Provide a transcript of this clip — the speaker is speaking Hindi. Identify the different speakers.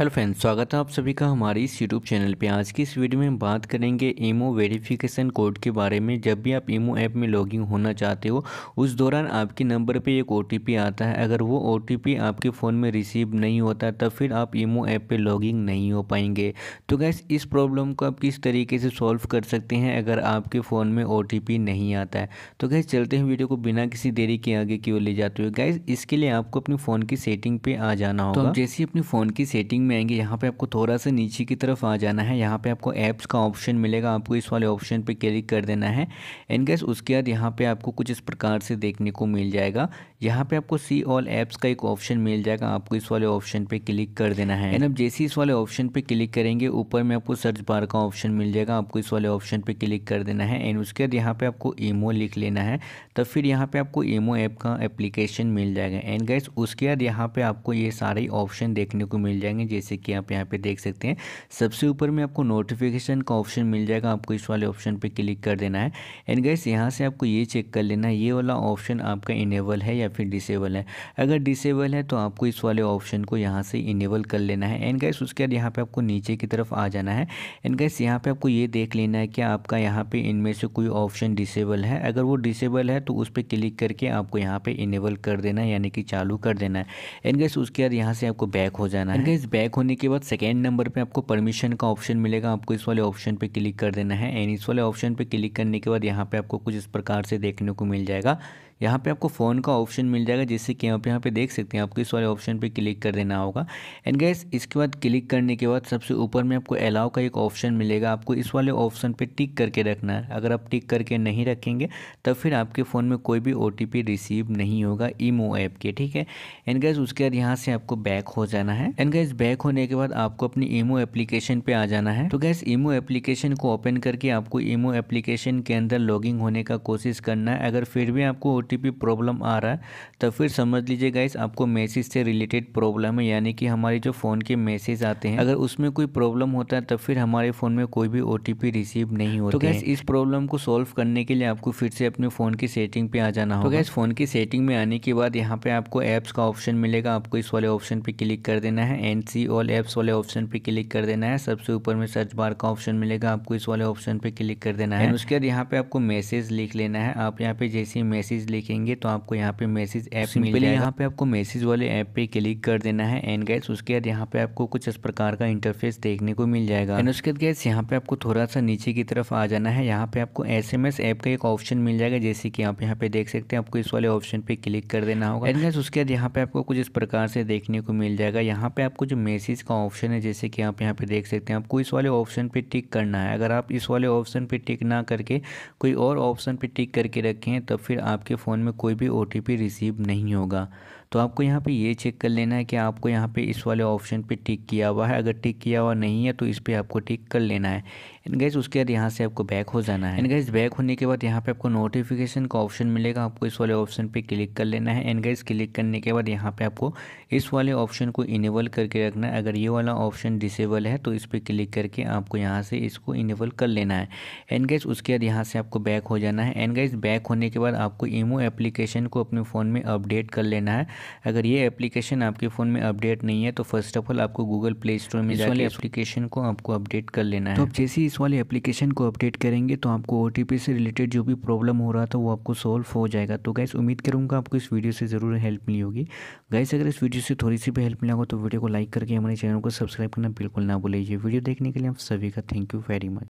Speaker 1: हेलो फ्रेंड्स स्वागत है आप सभी का हमारे इस यूट्यूब चैनल पे आज की इस वीडियो में बात करेंगे ईमो वेरिफिकेशन कोड के बारे में जब भी आप ईमो ऐप में लॉगिंग होना चाहते हो उस दौरान आपके नंबर पे एक ओ आता है अगर वो ओ आपके फ़ोन में रिसीव नहीं होता तब फिर आप ईमो ऐप पे लॉगिंग नहीं हो पाएंगे तो गैस इस प्रॉब्लम को आप किस तरीके से सॉल्व कर सकते हैं अगर आपके फ़ोन में ओ नहीं आता है तो गैस चलते हैं वीडियो को बिना किसी देरी के आगे की ओर ले जाते हुए गैस इसके लिए आपको अपने फ़ोन की सेटिंग पर आ जाना तो होगा जैसे अपने फ़ोन की सेटिंग में आएंगे यहाँ पे आपको थोड़ा सा नीचे की तरफ आ जाना है यहाँ पे आपको ऐप्स का ऑप्शन मिलेगा आपको इस वाले ऑप्शन पे क्लिक कर देना है एंड गैस उसके बाद यहाँ पे आपको कुछ इस प्रकार से देखने को मिल जाएगा यहाँ पे आपको सी ऑल ऐप्स का एक ऑप्शन मिल जाएगा आपको इस वाले ऑप्शन पर क्लिक कर देना है एंड अब जैसे इस वाले ऑप्शन पर क्लिक करेंगे ऊपर में आपको सर्च बार का ऑप्शन मिल जाएगा आपको इस वाले ऑप्शन पर क्लिक कर देना है एंड उसके बाद यहाँ पर आपको ईमो लिख लेना है तब तो फिर यहाँ पर आपको ईमो ऐप का एप्लीकेशन मिल जाएगा एंड गैस उसके बाद यहाँ पर आपको ये सारे ऑप्शन देखने को मिल जाएंगे जैसे कि आप यहाँ पे देख सकते हैं सबसे ऊपर में आपको नोटिफिकेशन का ऑप्शन मिल जाएगा आपको इस वाले ऑप्शन पे क्लिक कर देना है एंड गैस यहाँ से आपको ये चेक कर लेना है ये वाला ऑप्शन आपका इनेबल है या फिर डिसेबल है अगर डिसेबल है तो आपको इस वाले ऑप्शन को यहाँ से इनेबल कर लेना है एंड गैस उसके बाद यहाँ पर आपको नीचे की तरफ आ जाना है एंड गैस यहाँ पर आपको ये देख लेना है कि आपका यहाँ पर इनमें से कोई ऑप्शन डिसेबल है अगर वो डिसेबल है तो उस पर क्लिक करके आपको यहाँ पर इनेबल कर देना है यानी कि चालू कर देना है एंड गैस उसके बाद यहाँ से आपको बैक हो जाना है बैक होने के बाद सेकेंड नंबर पे आपको परमिशन का ऑप्शन मिलेगा आपको इस वाले ऑप्शन पे क्लिक कर देना है एंड इस वाले ऑप्शन पे क्लिक करने के बाद यहाँ पे आपको कुछ इस प्रकार से देखने को मिल जाएगा यहाँ पे आपको फ़ोन का ऑप्शन मिल जाएगा जिससे कि आप यहाँ पे देख सकते हैं आपको इस वाले ऑप्शन पे क्लिक कर देना होगा एंड गैस इसके बाद क्लिक करने के बाद सबसे ऊपर में आपको अलाउ का एक ऑप्शन मिलेगा आपको इस वाले ऑप्शन पर टिक करके रखना है अगर आप टिक करके नहीं रखेंगे तब फिर आपके फ़ोन में कोई भी ओ रिसीव नहीं होगा ईमो ऐप के ठीक है एंड गैस उसके बाद यहाँ से आपको बैक हो जाना है एंड गैस बैक होने के बाद आपको अपनी ईमो एप्लीकेशन पर आ जाना है तो गैस ईमो एप्लीकेशन को ओपन करके आपको ईमो एप्लीकेशन के अंदर लॉगिंग होने का कोशिश करना है अगर फिर भी आपको ओ प्रॉब्लम आ रहा है तो फिर समझ लीजिए गाइस आपको मैसेज से रिलेटेड प्रॉब्लम है यानी कि हमारे जो फ़ोन के मैसेज आते हैं अगर उसमें कोई प्रॉब्लम होता है तो फिर हमारे फ़ोन में कोई भी ओ रिसीव नहीं होता तो गैस इस प्रॉब्लम को सॉल्व करने के लिए आपको फिर से अपने फ़ोन की सेटिंग पर आ जाना तो होगा तो गैस फ़ोन की सेटिंग में आने के बाद यहाँ पर आपको ऐप्स का ऑप्शन मिलेगा आपको इस वाले ऑप्शन पे क्लिक कर देना है एन सी ऑल ऐप्स वाले ऑप्शन पे क्लिक कर देना है सबसे ऊपर में सर्च बार का ऑप्शन मिलेगा आपको इस वाले ऑप्शन पे क्लिक कर देना है उसके बाद यहाँ पे आपको मैसेज लिख लेना है आप यहाँ पे जैसे मैसेज लिख देखेंगे तो आपको यहाँ पे मैसेज ऐप मिल यहाँ पे आपको मैसेज वाले ऐप पे क्लिक कर देना है एंड गैस उसके बाद यहाँ पे आपको कुछ इस प्रकार का इंटरफेस देखने को मिल जाएगा एंड उसके बाद गैस यहाँ पे आपको थोड़ा सा नीचे की तरफ आ जाना है यहाँ पे आपको एस एम एस ऐप का एक ऑप्शन मिल जाएगा जैसे कि आप यहाँ पे देख सकते हैं आपको इस वाले ऑप्शन पे क्लिक कर देना होगा एंड गैस उसके बाद यहाँ पे आपको कुछ इस प्रकार से देखने को मिल जाएगा यहाँ पे आपको जो मैसेज का ऑप्शन है जैसे कि आप यहाँ पे देख सकते हैं आपको इस वाले ऑप्शन पे टिक करना है अगर आप इस वाले ऑप्शन पे टिक ना करके कोई और ऑप्शन पे टिक करके रखें तो फिर आपके फोन फ़ोन में कोई भी ओ रिसीव नहीं होगा तो आपको यहाँ पे ये चेक कर लेना है कि आपको यहाँ पे इस वाले ऑप्शन पे टिक किया हुआ है अगर टिक किया हुआ नहीं है तो इस पर आपको टिक कर लेना है एंड गैस उसके बाद यहाँ से आपको बैक हो जाना है एंड गैस बैक होने के बाद यहाँ पे आपको नोटिफिकेशन का ऑप्शन मिलेगा आपको इस वाले ऑप्शन पे क्लिक कर लेना है एंड गैस क्लिक करने के बाद यहाँ पर आपको इस वाले ऑप्शन को इनेबल करके रखना है अगर ये वाला ऑप्शन डिसेबल है तो इस पर क्लिक करके आपको यहाँ से इसको इनेबल कर लेना है एंड गैस उसके बाद यहाँ से आपको बैक हो जाना है एंड गैस बैक होने के बाद आपको इमो डेमो एप्लीकेशन को अपने फ़ोन में अपडेट कर लेना है अगर ये एप्लीकेशन आपके फ़ोन में अपडेट नहीं है तो फर्स्ट ऑफ ऑल आपको गूगल प्ले स्टोर में इस एप्लीकेशन को आपको अपडेट कर लेना तो है तो आप जैसे ही इस वाले एप्लीकेशन को अपडेट करेंगे तो आपको ओ से रिलेटेड जो भी प्रॉब्लम हो रहा था वो आपको सॉल्व हो जाएगा तो गैस उम्मीद करूँगा आपको इस वीडियो से ज़रूर हेल्प मिली होगी गैस अगर इस वीडियो से थोड़ी सी भी हेल्प मिला हो तो वीडियो को लाइक करके हमारे चैनल को सब्सक्राइब करना बिल्कुल ना भूलिए वीडियो देखने के लिए आप सभी का थैंक यू वेरी मच